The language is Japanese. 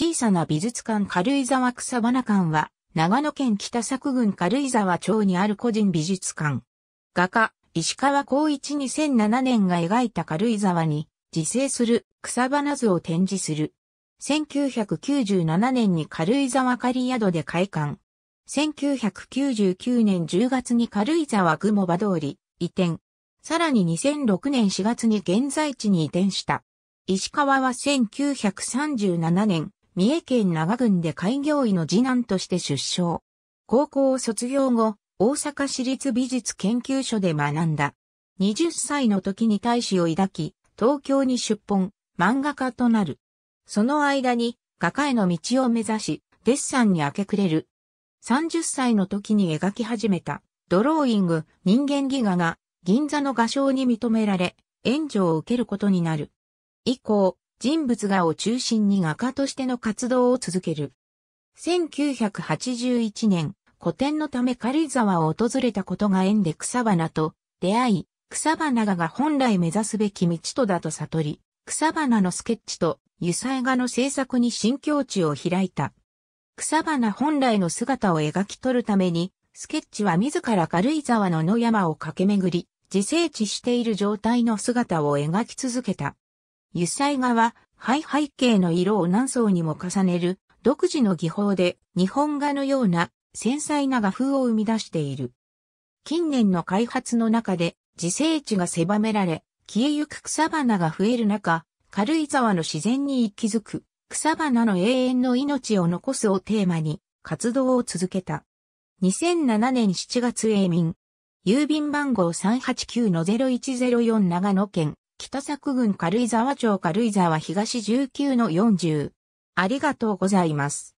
小さな美術館軽井沢草花館は、長野県北作郡軽井沢町にある個人美術館。画家、石川光一2007年が描いた軽井沢に、自生する草花図を展示する。1997年に軽井沢仮宿で開館。1999年10月に軽井沢雲場通り移転。さらに2006年4月に現在地に移転した。石川は1937年、三重県長郡で開業医の次男として出生。高校を卒業後、大阪市立美術研究所で学んだ。20歳の時に大使を抱き、東京に出本、漫画家となる。その間に、画家への道を目指し、デッサンに明け暮れる。30歳の時に描き始めた、ドローイング、人間ギガが、銀座の画商に認められ、援助を受けることになる。以降、人物画を中心に画家としての活動を続ける。1981年、古典のため軽井沢を訪れたことが縁で草花と出会い、草花画が本来目指すべき道とだと悟り、草花のスケッチと油彩画の制作に新境地を開いた。草花本来の姿を描き取るために、スケッチは自ら軽井沢の野山を駆け巡り、自生地している状態の姿を描き続けた。油彩画は灰背景の色を何層にも重ねる独自の技法で日本画のような繊細な画風を生み出している。近年の開発の中で自生地が狭められ、消えゆく草花が増える中、軽井沢の自然に息づく草花の永遠の命を残すをテーマに活動を続けた。2007年7月永民。郵便番号389-0104長野県北作郡軽井沢町軽井沢東19の40。ありがとうございます。